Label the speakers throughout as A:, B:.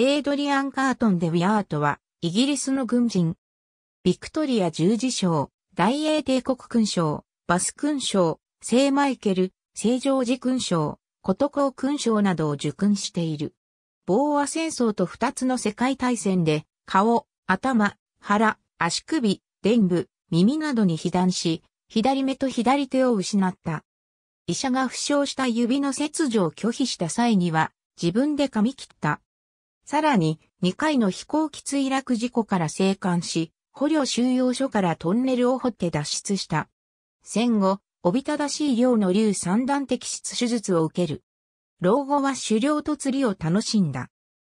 A: エイドリアン・カートン・デ・ウィアートは、イギリスの軍人。ビクトリア十字章、大英帝国勲章、バス勲章、聖マイケル、聖ジョージ勲章、ことこ勲章などを受勲している。防和戦争と二つの世界大戦で、顔、頭、腹、足首、伝部、耳などに被弾し、左目と左手を失った。医者が負傷した指の切除を拒否した際には、自分で噛み切った。さらに、2回の飛行機墜落事故から生還し、捕虜収容所からトンネルを掘って脱出した。戦後、おびただしい量の竜三段摘出手術を受ける。老後は狩猟と釣りを楽しんだ。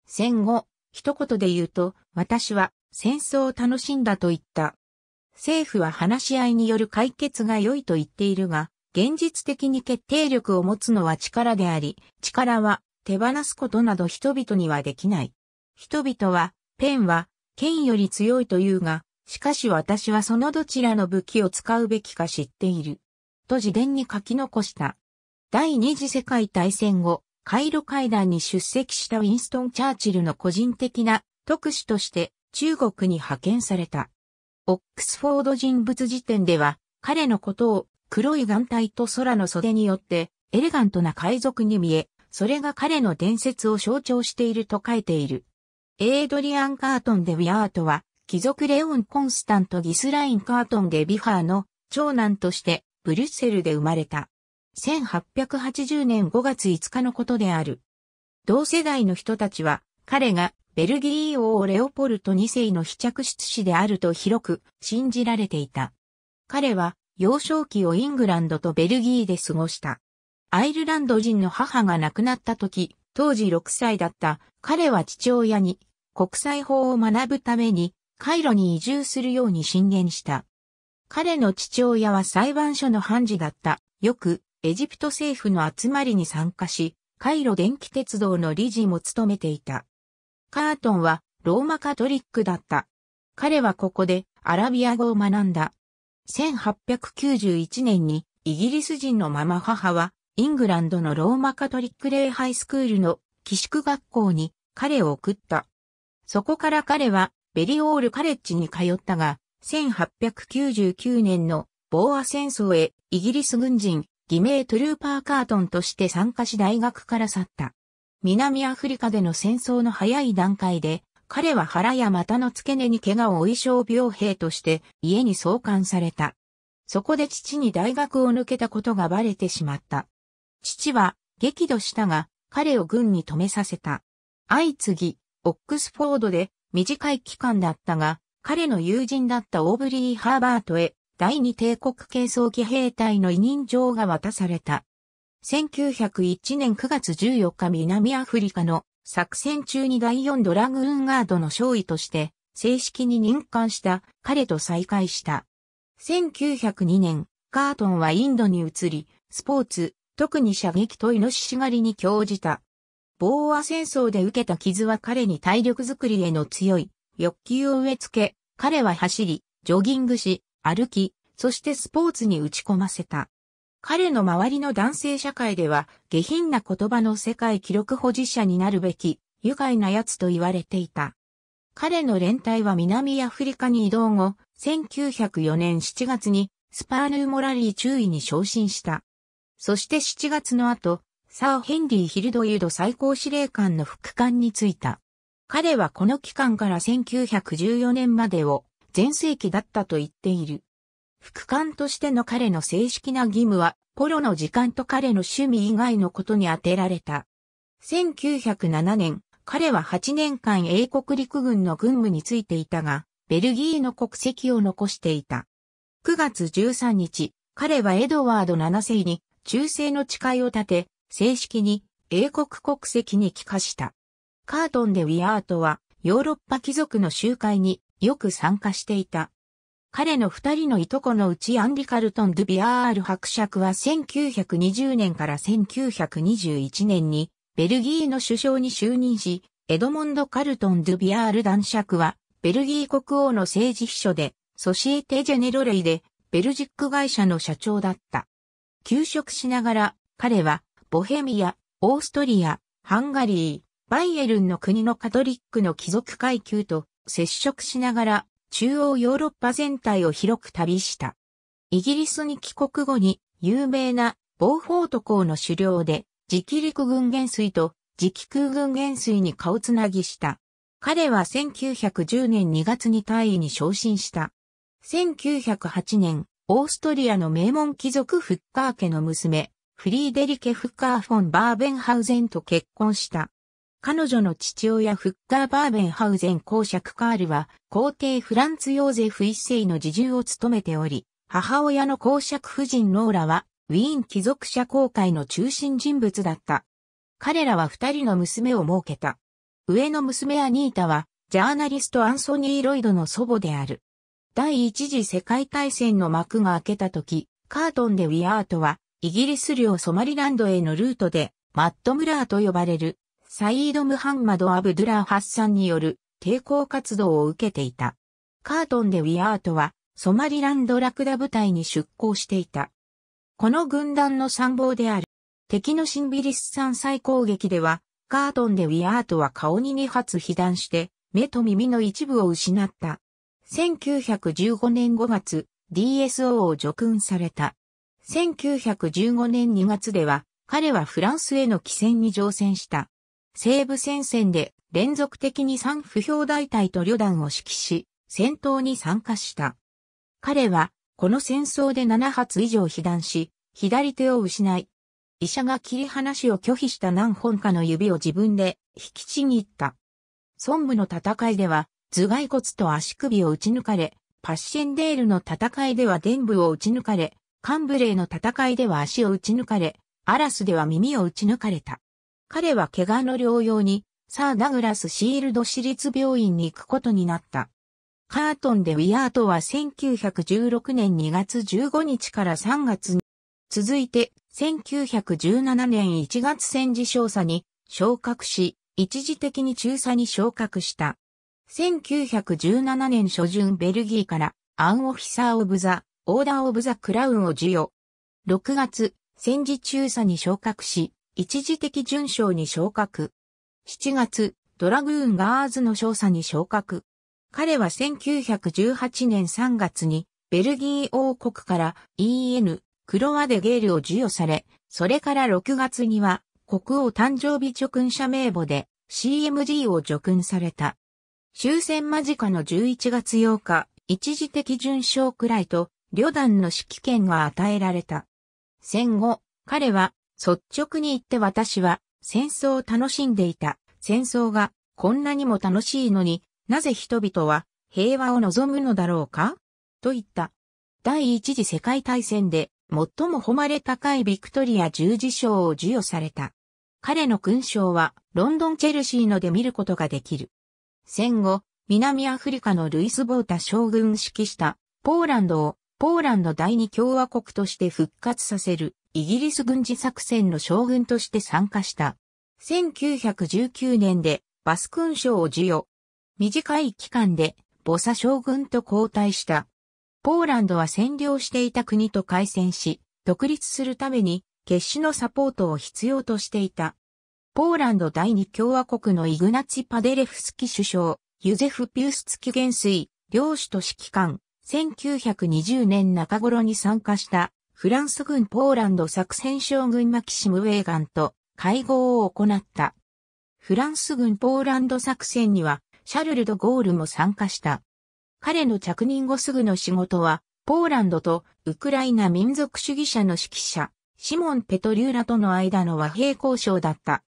A: 戦後、一言で言うと、私は戦争を楽しんだと言った。政府は話し合いによる解決が良いと言っているが、現実的に決定力を持つのは力であり、力は手放すことなど人々にはできない。人々は、ペンは、剣より強いというが、しかし私はそのどちらの武器を使うべきか知っている。と自伝に書き残した。第二次世界大戦後、カイロ会談に出席したウィンストン・チャーチルの個人的な特使として中国に派遣された。オックスフォード人物辞典では、彼のことを黒い眼帯と空の袖によってエレガントな海賊に見え、それが彼の伝説を象徴していると書いている。エイドリアン・カートン・デ・ウィアートは、貴族レオン・コンスタント・ギスライン・カートン・デ・ビハーの長男としてブリュッセルで生まれた。1880年5月5日のことである。同世代の人たちは、彼がベルギー王レオポルト2世の被着出子であると広く信じられていた。彼は幼少期をイングランドとベルギーで過ごした。アイルランド人の母が亡くなった時、当時6歳だった彼は父親に国際法を学ぶためにカイロに移住するように進言した。彼の父親は裁判所の判事だった。よくエジプト政府の集まりに参加し、カイロ電気鉄道の理事も務めていた。カートンはローマカトリックだった。彼はここでアラビア語を学んだ。1891年にイギリス人のまま母はイングランドのローマカトリック礼拝スクールの寄宿学校に彼を送った。そこから彼はベリオールカレッジに通ったが、1899年のボーア戦争へイギリス軍人偽名トゥルーパーカートンとして参加し大学から去った。南アフリカでの戦争の早い段階で、彼は腹や股の付け根に怪我を負い傷病兵として家に送還された。そこで父に大学を抜けたことがバレてしまった。父は激怒したが、彼を軍に止めさせた。相次ぎ、オックスフォードで短い期間だったが、彼の友人だったオーブリー・ハーバートへ第二帝国軽装期兵隊の委任状が渡された。1901年9月14日南アフリカの作戦中に第4ドラグーンガードの勝利として正式に任官した彼と再会した。1902年、カートンはインドに移り、スポーツ、特に射撃とイノシシ狩りに興じた。ボーア戦争で受けた傷は彼に体力づくりへの強い欲求を植え付け、彼は走り、ジョギングし、歩き、そしてスポーツに打ち込ませた。彼の周りの男性社会では、下品な言葉の世界記録保持者になるべき、愉快な奴と言われていた。彼の連隊は南アフリカに移動後、1904年7月にスパーヌーモラリー中尉に昇進した。そして7月の後、サー・ヘンリー・ヒルドユード最高司令官の副官に就いた。彼はこの期間から1914年までを全盛期だったと言っている。副官としての彼の正式な義務は、ポロの時間と彼の趣味以外のことに充てられた。1907年、彼は8年間英国陸軍の軍務についていたが、ベルギーの国籍を残していた。9月13日、彼はエドワード7世に忠誠の誓いを立て、正式に英国国籍に帰化した。カートンでウィアートはヨーロッパ貴族の集会によく参加していた。彼の二人のいとこのうちアンリ・カルトン・ドゥ・ビアール伯爵は1920年から1921年にベルギーの首相に就任し、エドモンド・カルトン・ドゥ・ビアール男爵はベルギー国王の政治秘書でソシエテ・ジェネロレイでベルジック会社の社長だった。休職しながら、彼は、ボヘミア、オーストリア、ハンガリー、バイエルンの国のカトリックの貴族階級と接触しながら、中央ヨーロッパ全体を広く旅した。イギリスに帰国後に、有名な、ボーフォート港の狩猟で、磁気陸軍元帥と磁気空軍元帥に顔つなぎした。彼は1910年2月に大尉に昇進した。1908年、オーストリアの名門貴族フッカー家の娘、フリーデリケ・フッカーフォン・バーベンハウゼンと結婚した。彼女の父親フッカー・バーベンハウゼン公爵カールは皇帝フランツ・ヨーゼフ一世の侍従を務めており、母親の公爵夫人ノーラはウィーン貴族社交会の中心人物だった。彼らは二人の娘を設けた。上の娘アニータはジャーナリストアンソニー・ロイドの祖母である。第一次世界大戦の幕が開けた時、カートンでウィアートは、イギリス領ソマリランドへのルートで、マット・ムラーと呼ばれる、サイード・ムハンマド・アブドゥラー・ハッサンによる抵抗活動を受けていた。カートンでウィアートは、ソマリランドラクダ部隊に出向していた。この軍団の参謀である、敵のシンビリス山再攻撃では、カートンでウィアートは顔に2発被弾して、目と耳の一部を失った。1915年5月、DSO を除勲された。1915年2月では、彼はフランスへの帰戦に乗船した。西部戦線で連続的に三不評大隊と旅団を指揮し、戦闘に参加した。彼は、この戦争で7発以上被弾し、左手を失い、医者が切り離しを拒否した何本かの指を自分で引きちぎった。孫武の戦いでは、頭蓋骨と足首を打ち抜かれ、パッシェンデールの戦いでは伝部を打ち抜かれ、カンブレーの戦いでは足を打ち抜かれ、アラスでは耳を打ち抜かれた。彼は怪我の療養に、サー・ダグラス・シールド市立病院に行くことになった。カートンでウィアートは1916年2月15日から3月に、続いて1917年1月戦時少佐に昇格し、一時的に中佐に昇格した。1917年初旬ベルギーからアンオフィサー・オブ・ザ・オーダー・オブ・ザ・クラウンを授与。6月、戦時中佐に昇格し、一時的順将に昇格。7月、ドラグーン・ガーズの少佐に昇格。彼は1918年3月にベルギー王国から EN クロワデゲールを授与され、それから6月には国王誕生日叙勲者名簿で CMG を叙勲された。終戦間近の11月8日、一時的順将くらいと、旅団の指揮権が与えられた。戦後、彼は、率直に言って私は、戦争を楽しんでいた。戦争が、こんなにも楽しいのに、なぜ人々は、平和を望むのだろうかと言った。第一次世界大戦で、最も誉れ高いビクトリア十字章を授与された。彼の勲章は、ロンドン・チェルシーので見ることができる。戦後、南アフリカのルイス・ボータ将軍指揮したポーランドをポーランド第二共和国として復活させるイギリス軍事作戦の将軍として参加した。1919年でバスクン賞を授与。短い期間でボサ将軍と交代した。ポーランドは占領していた国と開戦し、独立するために決死のサポートを必要としていた。ポーランド第二共和国のイグナチ・パデレフスキ首相、ユゼフ・ピュースツキ元帥、領主と指揮官、1920年中頃に参加したフランス軍ポーランド作戦将軍マキシム・ウェーガンと会合を行った。フランス軍ポーランド作戦にはシャルル・ド・ゴールも参加した。彼の着任後すぐの仕事は、ポーランドとウクライナ民族主義者の指揮者、シモン・ペトリューラとの間の和平交渉だった。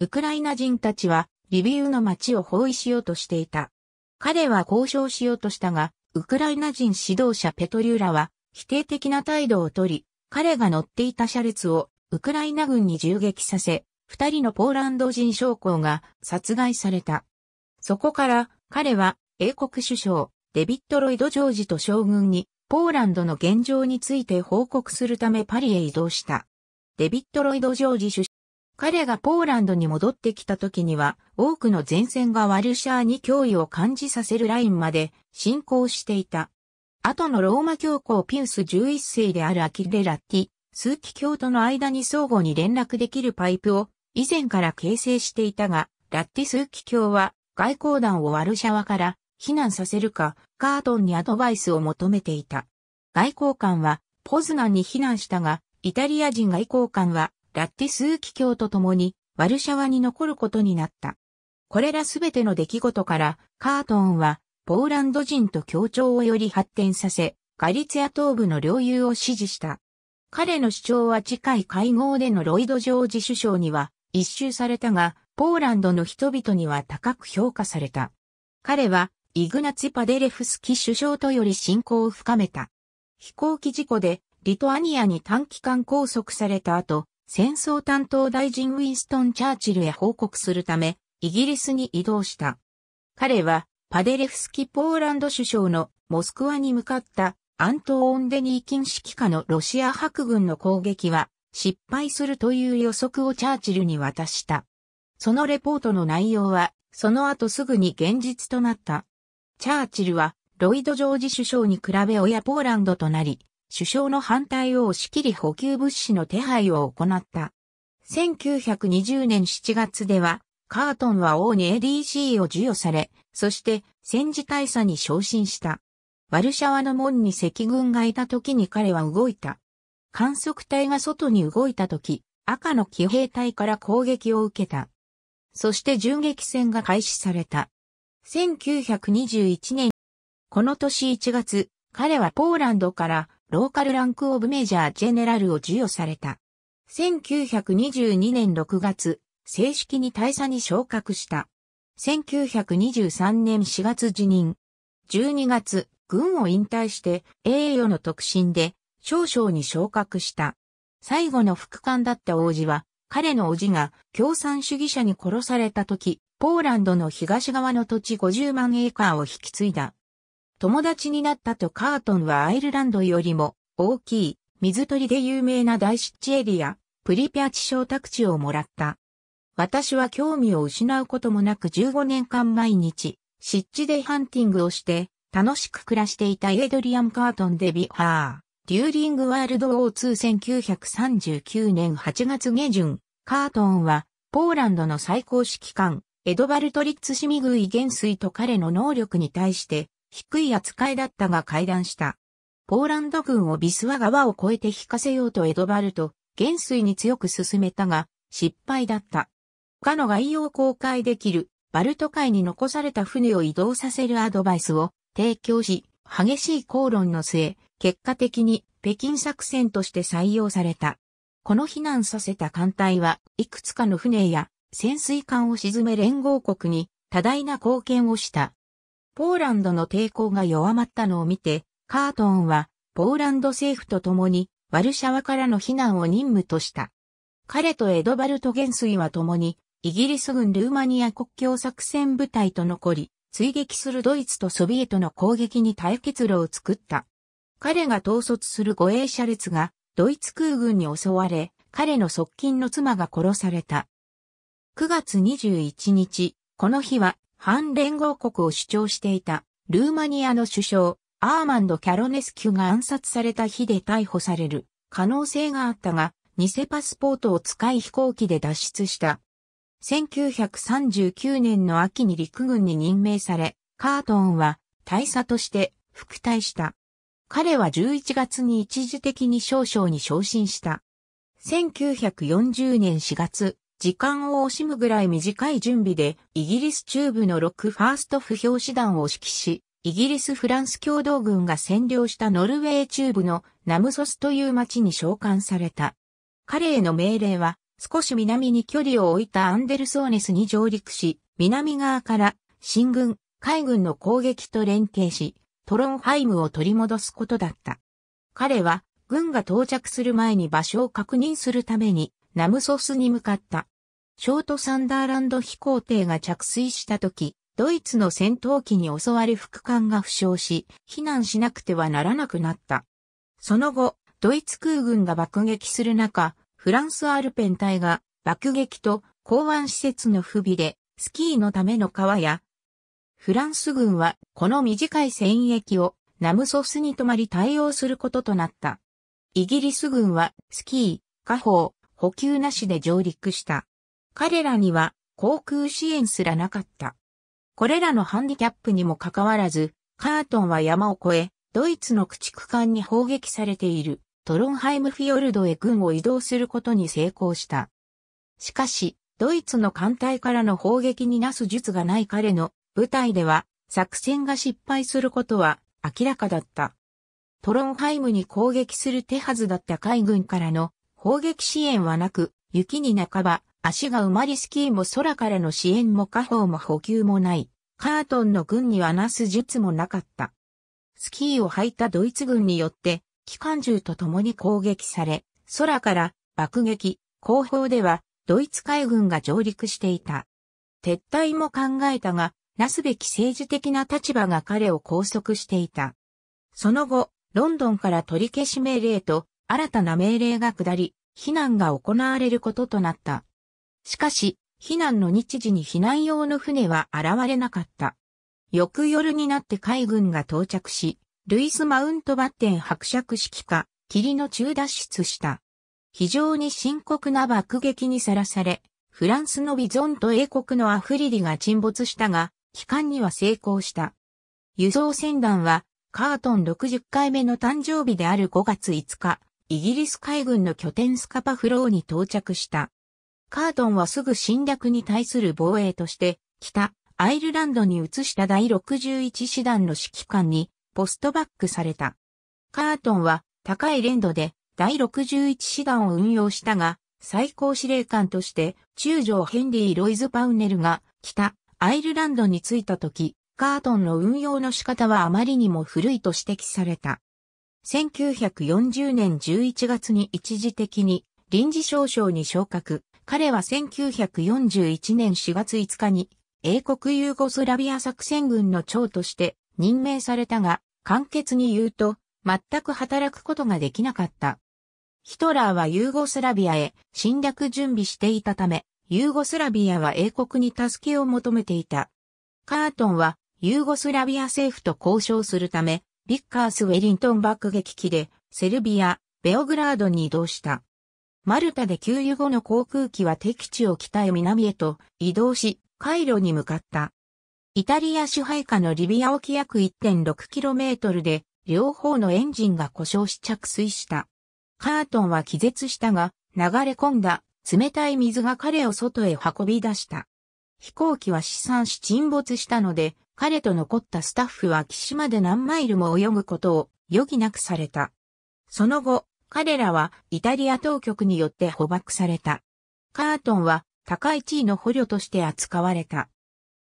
A: ウクライナ人たちはリビウの町を包囲しようとしていた。彼は交渉しようとしたが、ウクライナ人指導者ペトリューラは否定的な態度をとり、彼が乗っていた車列をウクライナ軍に銃撃させ、二人のポーランド人将校が殺害された。そこから彼は英国首相デビット・ロイド・ジョージと将軍にポーランドの現状について報告するためパリへ移動した。デビット・ロイド・ジョージ首彼がポーランドに戻ってきた時には、多くの前線がワルシャーに脅威を感じさせるラインまで進行していた。後のローマ教皇ピウス11世であるアキレラッティ、ー機教との間に相互に連絡できるパイプを以前から形成していたが、ラッティー機教は外交団をワルシャワから避難させるか、カートンにアドバイスを求めていた。外交官はポズナンに避難したが、イタリア人外交官はラッティスーキ教と共にワルシャワに残ることになった。これらすべての出来事からカートンはポーランド人と協調をより発展させ、ガリツヤ東部の領有を支持した。彼の主張は次回会合でのロイド・ジョージ首相には一周されたが、ポーランドの人々には高く評価された。彼は、イグナツパデレフスキ首相とより親交を深めた。飛行機事故で、リトアニアに短期間拘束された後、戦争担当大臣ウィンストン・チャーチルへ報告するため、イギリスに移動した。彼は、パデレフスキポーランド首相のモスクワに向かったアントーン・デニーキン指揮下のロシア白軍の攻撃は失敗するという予測をチャーチルに渡した。そのレポートの内容はその後すぐに現実となった。チャーチルはロイド・ジョージ首相に比べ親ポーランドとなり、首相の反対を押し切り補給物資の手配を行った。1920年7月では、カートンは王に ADC を授与され、そして戦時大佐に昇進した。ワルシャワの門に赤軍がいた時に彼は動いた。観測隊が外に動いた時、赤の騎兵隊から攻撃を受けた。そして銃撃戦が開始された。1921年、この年1月、彼はポーランドからローカルランクオブメジャージェネラルを授与された。1922年6月、正式に大佐に昇格した。1923年4月辞任。12月、軍を引退して栄誉の特進で少将に昇格した。最後の副官だった王子は、彼の叔父が共産主義者に殺された時、ポーランドの東側の土地50万エーカーを引き継いだ。友達になったとカートンはアイルランドよりも大きい水鳥で有名な大湿地エリア、プリピャチ小宅地をもらった。私は興味を失うこともなく15年間毎日、湿地でハンティングをして、楽しく暮らしていたエイドリアン・カートン・デビハー。デューリング・ワールド・オー2939年8月下旬、カートンは、ポーランドの最高指揮官、エドバルト・リッツ・シミグイ元帥と彼の能力に対して、低い扱いだったが会談した。ポーランド軍をビスワ川を越えて引かせようとエドバルト、元帥に強く進めたが、失敗だった。他の概要を公開できる、バルト海に残された船を移動させるアドバイスを提供し、激しい口論の末、結果的に北京作戦として採用された。この避難させた艦隊はいくつかの船や潜水艦を沈め連合国に多大な貢献をした。ポーランドの抵抗が弱まったのを見て、カートンは、ポーランド政府と共に、ワルシャワからの避難を任務とした。彼とエドバルト元帥は共に、イギリス軍ルーマニア国境作戦部隊と残り、追撃するドイツとソビエトの攻撃に対決路を作った。彼が統率する護衛車列が、ドイツ空軍に襲われ、彼の側近の妻が殺された。9月21日、この日は反連合国を主張していた、ルーマニアの首相、アーマンド・キャロネスキュが暗殺された日で逮捕される可能性があったが、偽パスポートを使い飛行機で脱出した。1939年の秋に陸軍に任命され、カートンは大佐として副隊した。彼は11月に一時的に少将に昇進した。1940年4月、時間を惜しむぐらい短い準備で、イギリス中部のロックファースト不評師団を指揮し、イギリス・フランス共同軍が占領したノルウェー中部のナムソスという町に召喚された。彼への命令は、少し南に距離を置いたアンデルソーネスに上陸し、南側から新軍、海軍の攻撃と連携し、トロンハイムを取り戻すことだった。彼は、軍が到着する前に場所を確認するために、ナムソスに向かった。ショートサンダーランド飛行艇が着水した時、ドイツの戦闘機に襲われ副艦が負傷し、避難しなくてはならなくなった。その後、ドイツ空軍が爆撃する中、フランスアルペン隊が爆撃と港湾施設の不備で、スキーのための川や、フランス軍はこの短い戦役をナムソスに泊まり対応することとなった。イギリス軍はスキー、火砲、補給なしで上陸した。彼らには航空支援すらなかった。これらのハンディキャップにもかかわらず、カートンは山を越え、ドイツの駆逐艦に砲撃されているトロンハイムフィヨルドへ軍を移動することに成功した。しかし、ドイツの艦隊からの砲撃になす術がない彼の部隊では作戦が失敗することは明らかだった。トロンハイムに攻撃する手はずだった海軍からの砲撃支援はなく、雪に半ば足が埋まりスキーも空からの支援も下方も補給もない。カートンの軍にはなす術もなかった。スキーを履いたドイツ軍によって、機関銃と共に攻撃され、空から爆撃、後方ではドイツ海軍が上陸していた。撤退も考えたが、なすべき政治的な立場が彼を拘束していた。その後、ロンドンから取り消し命令と新たな命令が下り、避難が行われることとなった。しかし、避難の日時に避難用の船は現れなかった。翌夜になって海軍が到着し、ルイス・マウントバッテン伯爵式か、霧の中脱出した。非常に深刻な爆撃にさらされ、フランスのビゾンと英国のアフリリが沈没したが、帰還には成功した。輸送船団は、カートン60回目の誕生日である5月5日、イギリス海軍の拠点スカパフローに到着した。カートンはすぐ侵略に対する防衛として、北、アイルランドに移した第61師団の指揮官に、ポストバックされた。カートンは、高い連度で、第61師団を運用したが、最高司令官として、中将ヘンリー・ロイズ・パウネルが、北、アイルランドに着いた時、カートンの運用の仕方はあまりにも古いと指摘された。1940年11月に一時的に臨時少将に昇格、彼は1941年4月5日に英国ユーゴスラビア作戦軍の長として任命されたが、簡潔に言うと、全く働くことができなかった。ヒトラーはユーゴスラビアへ侵略準備していたため、ユーゴスラビアは英国に助けを求めていた。カートンはユーゴスラビア政府と交渉するため、ビッカース・ウェリントン爆撃機でセルビア、ベオグラードに移動した。マルタで給油後の航空機は敵地を北へ南へと移動し、回路に向かった。イタリア支配下のリビア沖約 1.6km で、両方のエンジンが故障し着水した。カートンは気絶したが、流れ込んだ冷たい水が彼を外へ運び出した。飛行機は試算し沈没したので、彼と残ったスタッフは岸まで何マイルも泳ぐことを余儀なくされた。その後、彼らはイタリア当局によって捕獲された。カートンは高い地位の捕虜として扱われた。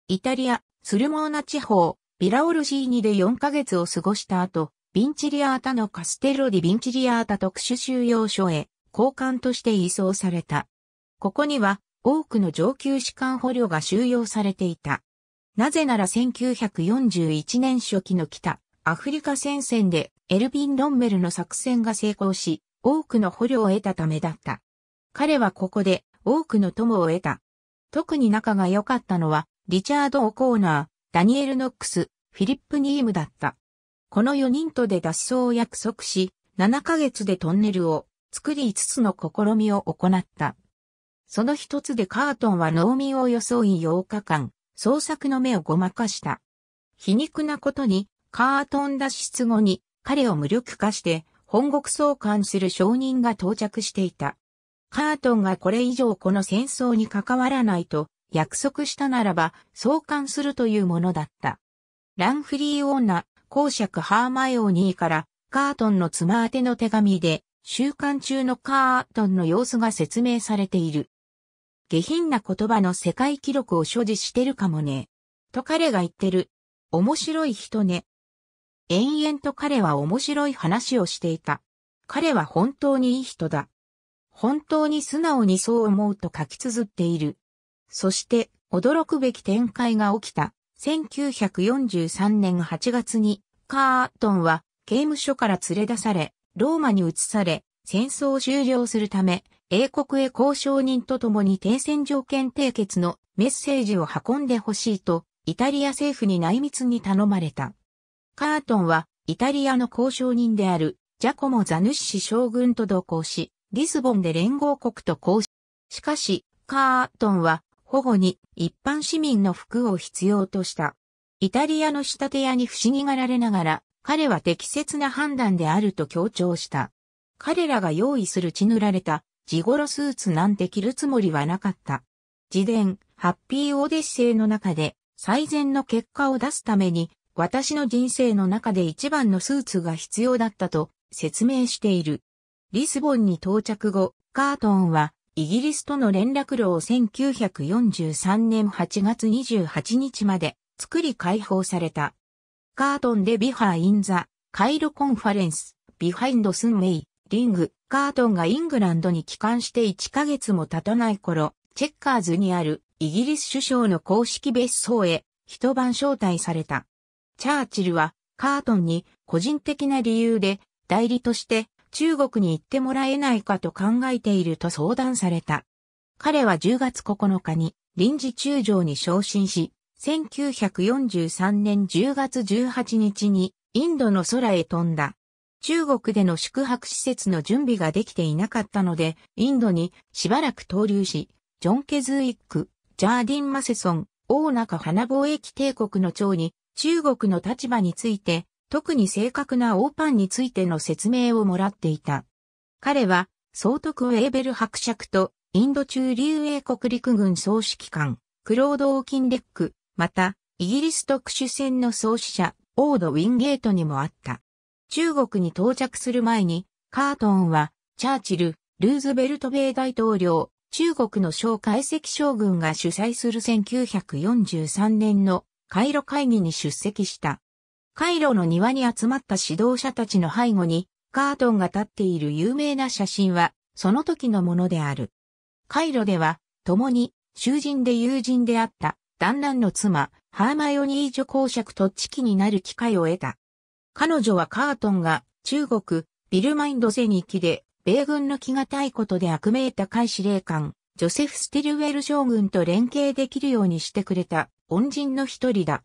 A: イタリア、スルモーナ地方、ビラオルジーニで4ヶ月を過ごした後、ヴィンチリアータのカステロディ・ヴィンチリアータ特殊収容所へ交換として移送された。ここには多くの上級士官捕虜が収容されていた。なぜなら1941年初期の北、アフリカ戦線でエルビン・ロンメルの作戦が成功し、多くの捕虜を得たためだった。彼はここで多くの友を得た。特に仲が良かったのは、リチャード・オコーナー、ダニエル・ノックス、フィリップ・ニームだった。この4人とで脱走を約束し、7ヶ月でトンネルを作り5つの試みを行った。その一つでカートンは農民を装い8日間、捜索の目をごまかした。皮肉なことに、カートン脱出後に彼を無力化して本国送還する証人が到着していた。カートンがこれ以上この戦争に関わらないと約束したならば送還するというものだった。ランフリーオーナー、公爵ハーマイオニーからカートンの妻宛ての手紙で収監中のカートンの様子が説明されている。下品な言葉の世界記録を所持してるかもね。と彼が言ってる。面白い人ね。延々と彼は面白い話をしていた。彼は本当にいい人だ。本当に素直にそう思うと書き綴っている。そして、驚くべき展開が起きた。1943年8月に、カートンは刑務所から連れ出され、ローマに移され、戦争を終了するため、英国へ交渉人と共に停戦条件締結のメッセージを運んでほしいと、イタリア政府に内密に頼まれた。カートンは、イタリアの交渉人である、ジャコモ・ザヌッシ将軍と同行し、リスボンで連合国と交渉。しかし、カートンは、保護に一般市民の服を必要とした。イタリアの仕立て屋に不思議がられながら、彼は適切な判断であると強調した。彼らが用意する血塗られた、ジゴロスーツなんて着るつもりはなかった。自伝、ハッピーオデッセイの中で、最善の結果を出すために、私の人生の中で一番のスーツが必要だったと説明している。リスボンに到着後、カートンはイギリスとの連絡路を1943年8月28日まで作り解放された。カートンでビハーインザ、カイロコンファレンス、ビハインドスンメイ、リング、カートンがイングランドに帰還して1ヶ月も経たない頃、チェッカーズにあるイギリス首相の公式別荘へ一晩招待された。チャーチルはカートンに個人的な理由で代理として中国に行ってもらえないかと考えていると相談された。彼は10月9日に臨時中将に昇進し、1943年10月18日にインドの空へ飛んだ。中国での宿泊施設の準備ができていなかったので、インドにしばらく投留し、ジョン・ケズーイック、ジャーディン・マセソン、大中花貿易帝国の長に中国の立場について、特に正確なオーパンについての説明をもらっていた。彼は、総督ウェーベル伯爵と、インド中流英国陸軍総指揮官、クロード・オーキンレック、また、イギリス特殊戦の創始者、オード・ウィンゲートにもあった。中国に到着する前に、カートンは、チャーチル、ルーズベルト米大統領、中国の小解析将軍が主催する1943年のカイロ会議に出席した。カイロの庭に集まった指導者たちの背後に、カートンが立っている有名な写真は、その時のものである。カイロでは、共に、囚人で友人であった、団らんの妻、ハーマヨニー女公爵と知己になる機会を得た。彼女はカートンが、中国、ビルマインドゼに行きで、米軍の気がたいことで悪名高い司令官、ジョセフ・スティルウェル将軍と連携できるようにしてくれた恩人の一人だ。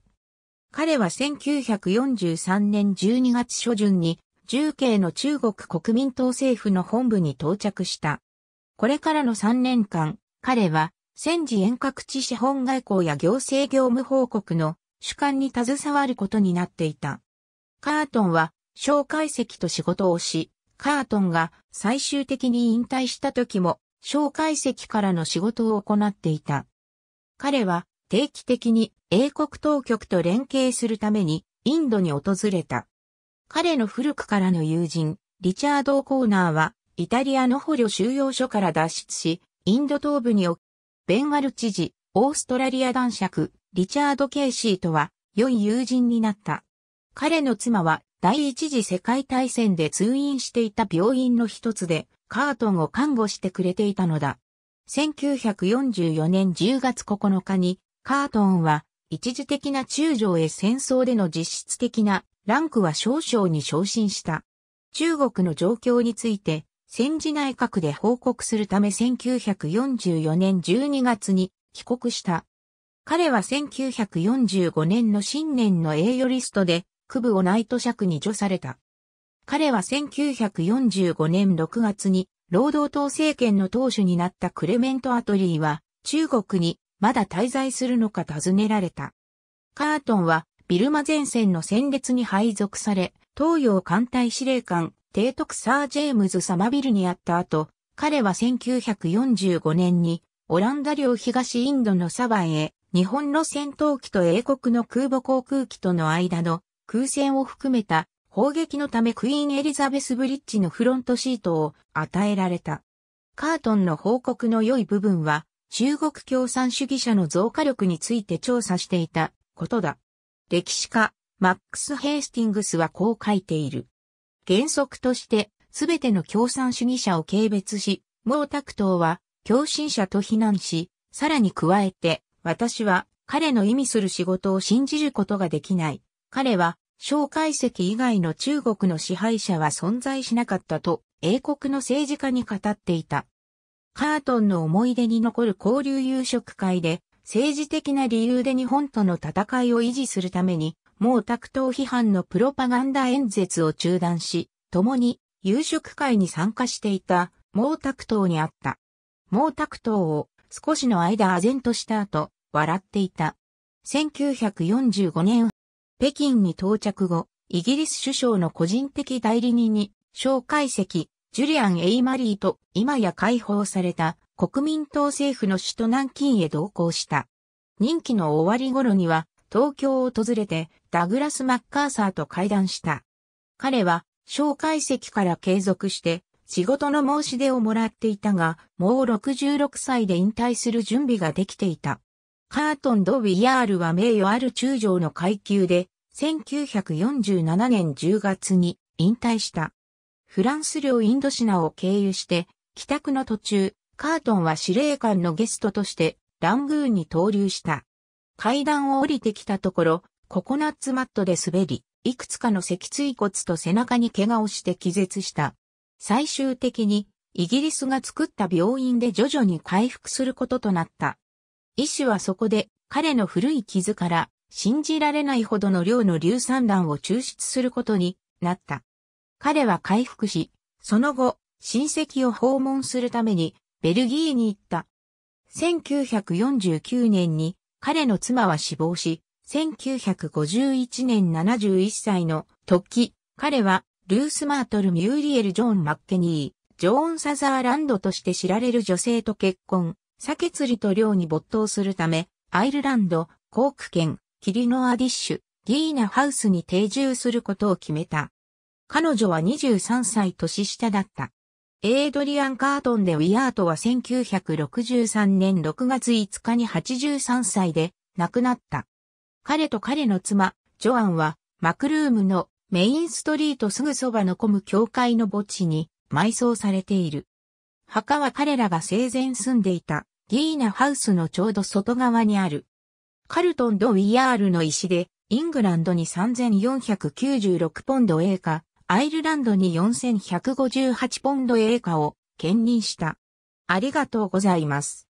A: 彼は1943年12月初旬に、重慶の中国国民党政府の本部に到着した。これからの3年間、彼は、戦時遠隔地資本外交や行政業務報告の主管に携わることになっていた。カートンは、蒋介石と仕事をし、カートンが最終的に引退した時も、蒋介石からの仕事を行っていた。彼は、定期的に英国当局と連携するためにインドに訪れた。彼の古くからの友人、リチャード・コーナーは、イタリアの捕虜収容所から脱出し、インド東部におベンガル知事、オーストラリア男爵、リチャード・ケイシーとは、良い友人になった。彼の妻は、第一次世界大戦で通院していた病院の一つで、カートンを看護してくれていたのだ。1944年10月9日にカートンは、一時的な中将へ戦争での実質的なランクは少々に昇進した。中国の状況について、戦時内閣で報告するため1944年12月に帰国した。彼は1945年の新年の栄誉リストで、区部をナイト尺に除された。彼は1945年6月に、労働党政権の党首になったクレメント・アトリーは、中国にまだ滞在するのか尋ねられた。カートンはビルマ前線の戦列に配属され、東洋艦隊司令官、提督サー・ジェームズ・サマビルにあった後、彼は1945年にオランダ領東インドのサバンへ日本の戦闘機と英国の空母航空機との間の空戦を含めた砲撃のためクイーンエリザベスブリッジのフロントシートを与えられた。カートンの報告の良い部分は中国共産主義者の増加力について調査していたことだ。歴史家、マックス・ヘイスティングスはこう書いている。原則として、すべての共産主義者を軽蔑し、毛沢東は、共振者と非難し、さらに加えて、私は、彼の意味する仕事を信じることができない。彼は、蒋介石以外の中国の支配者は存在しなかったと、英国の政治家に語っていた。カートンの思い出に残る交流夕食会で、政治的な理由で日本との戦いを維持するために、毛沢東批判のプロパガンダ演説を中断し、共に夕食会に参加していた毛沢東に会った。毛沢東を少しの間唖然とした後、笑っていた。1945年、北京に到着後、イギリス首相の個人的代理人に、蒋介石、ジュリアン・エイマリーと今や解放された国民党政府の首都南京へ同行した。任期の終わり頃には東京を訪れてダグラス・マッカーサーと会談した。彼は小介析から継続して仕事の申し出をもらっていたが、もう66歳で引退する準備ができていた。カートン・ド・ウィヤールは名誉ある中将の階級で、1947年10月に引退した。フランス領インドシナを経由して、帰宅の途中、カートンは司令官のゲストとして、ラングーンに投留した。階段を降りてきたところ、ココナッツマットで滑り、いくつかの脊椎骨と背中に怪我をして気絶した。最終的に、イギリスが作った病院で徐々に回復することとなった。医師はそこで、彼の古い傷から、信じられないほどの量の硫酸弾を抽出することになった。彼は回復し、その後、親戚を訪問するためにベルギーに行った。1949年に彼の妻は死亡し、1951年71歳の時、彼はルース・マートル・ミューリエル・ジョーン・マッケニー、ジョーン・サザーランドとして知られる女性と結婚、酒釣りと漁に没頭するため、アイルランド、コーク県、キリノアディッシュ、ギーナハウスに定住することを決めた。彼女は23歳年下だった。エイドリアン・カートンでウィアートは1963年6月5日に83歳で亡くなった。彼と彼の妻、ジョアンは、マクルームのメインストリートすぐそばのコむ教会の墓地に埋葬されている。墓は彼らが生前住んでいたギーナハウスのちょうど外側にある。カルトン・ド・ウィアールの石で、イングランドに3496ポンド英価、アイルランドに4158ポンド英貨を兼任した。ありがとうございます。